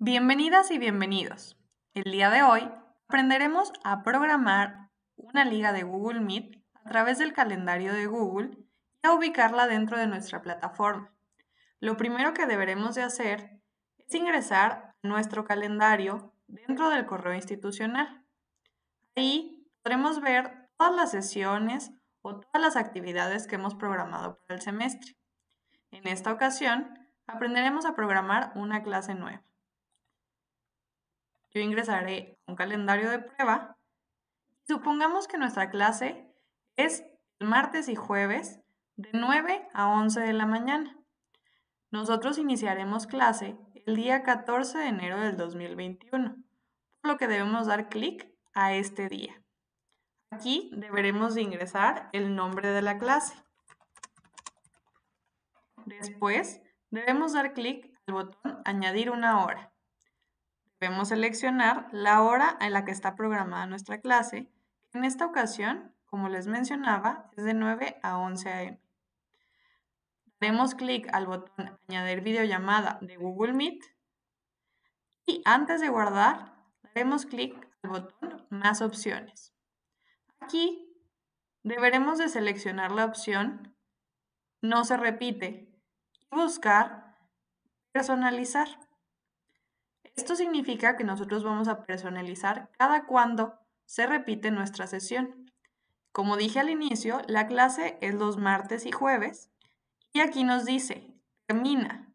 Bienvenidas y bienvenidos. El día de hoy aprenderemos a programar una liga de Google Meet a través del calendario de Google y a ubicarla dentro de nuestra plataforma. Lo primero que deberemos de hacer es ingresar a nuestro calendario dentro del correo institucional. Ahí podremos ver todas las sesiones o todas las actividades que hemos programado para el semestre. En esta ocasión, aprenderemos a programar una clase nueva yo ingresaré un calendario de prueba. Supongamos que nuestra clase es el martes y jueves de 9 a 11 de la mañana. Nosotros iniciaremos clase el día 14 de enero del 2021, por lo que debemos dar clic a este día. Aquí deberemos ingresar el nombre de la clase. Después, debemos dar clic al botón Añadir una hora. Debemos seleccionar la hora en la que está programada nuestra clase. En esta ocasión, como les mencionaba, es de 9 a 11 a.m. Daremos clic al botón Añadir videollamada de Google Meet y antes de guardar, daremos clic al botón Más opciones. Aquí deberemos de seleccionar la opción No se repite y buscar Personalizar. Esto significa que nosotros vamos a personalizar cada cuando se repite nuestra sesión. Como dije al inicio, la clase es los martes y jueves y aquí nos dice, termina.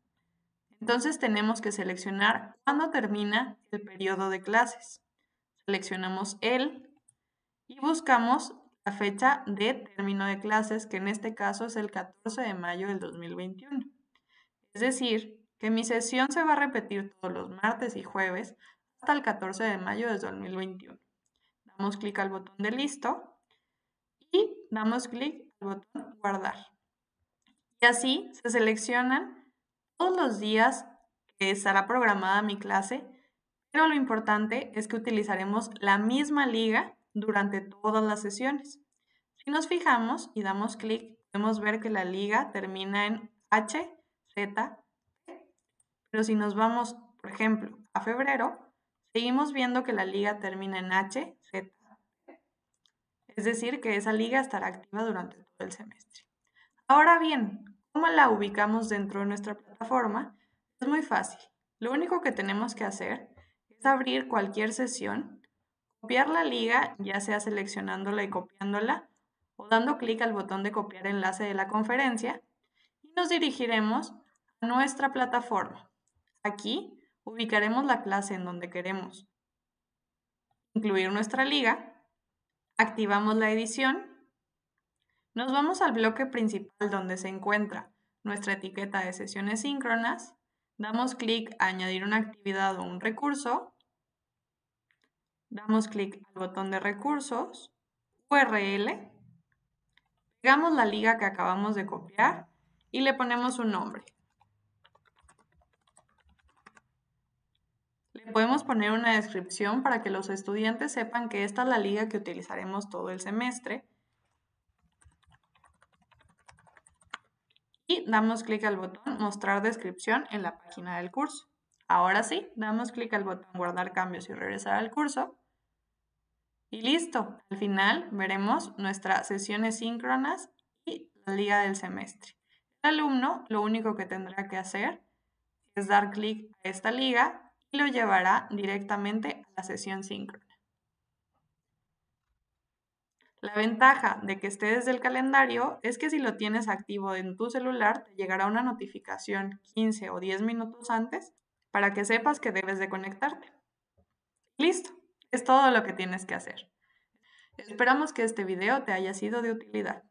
Entonces tenemos que seleccionar cuándo termina el periodo de clases. Seleccionamos el y buscamos la fecha de término de clases, que en este caso es el 14 de mayo del 2021. Es decir, que mi sesión se va a repetir todos los martes y jueves hasta el 14 de mayo de 2021. Damos clic al botón de listo y damos clic al botón guardar. Y así se seleccionan todos los días que estará programada mi clase, pero lo importante es que utilizaremos la misma liga durante todas las sesiones. Si nos fijamos y damos clic, podemos ver que la liga termina en H, Z, pero si nos vamos, por ejemplo, a febrero, seguimos viendo que la liga termina en H, Z. Es decir, que esa liga estará activa durante todo el semestre. Ahora bien, ¿cómo la ubicamos dentro de nuestra plataforma? Es muy fácil. Lo único que tenemos que hacer es abrir cualquier sesión, copiar la liga, ya sea seleccionándola y copiándola, o dando clic al botón de copiar enlace de la conferencia, y nos dirigiremos a nuestra plataforma. Aquí ubicaremos la clase en donde queremos incluir nuestra liga, activamos la edición, nos vamos al bloque principal donde se encuentra nuestra etiqueta de sesiones síncronas, damos clic a añadir una actividad o un recurso, damos clic al botón de recursos, URL, pegamos la liga que acabamos de copiar y le ponemos un nombre. podemos poner una descripción para que los estudiantes sepan que esta es la liga que utilizaremos todo el semestre. Y damos clic al botón Mostrar descripción en la página del curso. Ahora sí, damos clic al botón Guardar cambios y regresar al curso. Y listo, al final veremos nuestras sesiones síncronas y la liga del semestre. El alumno lo único que tendrá que hacer es dar clic a esta liga y lo llevará directamente a la sesión síncrona. La ventaja de que esté desde el calendario es que si lo tienes activo en tu celular, te llegará una notificación 15 o 10 minutos antes para que sepas que debes de conectarte. Listo, es todo lo que tienes que hacer. Esperamos que este video te haya sido de utilidad.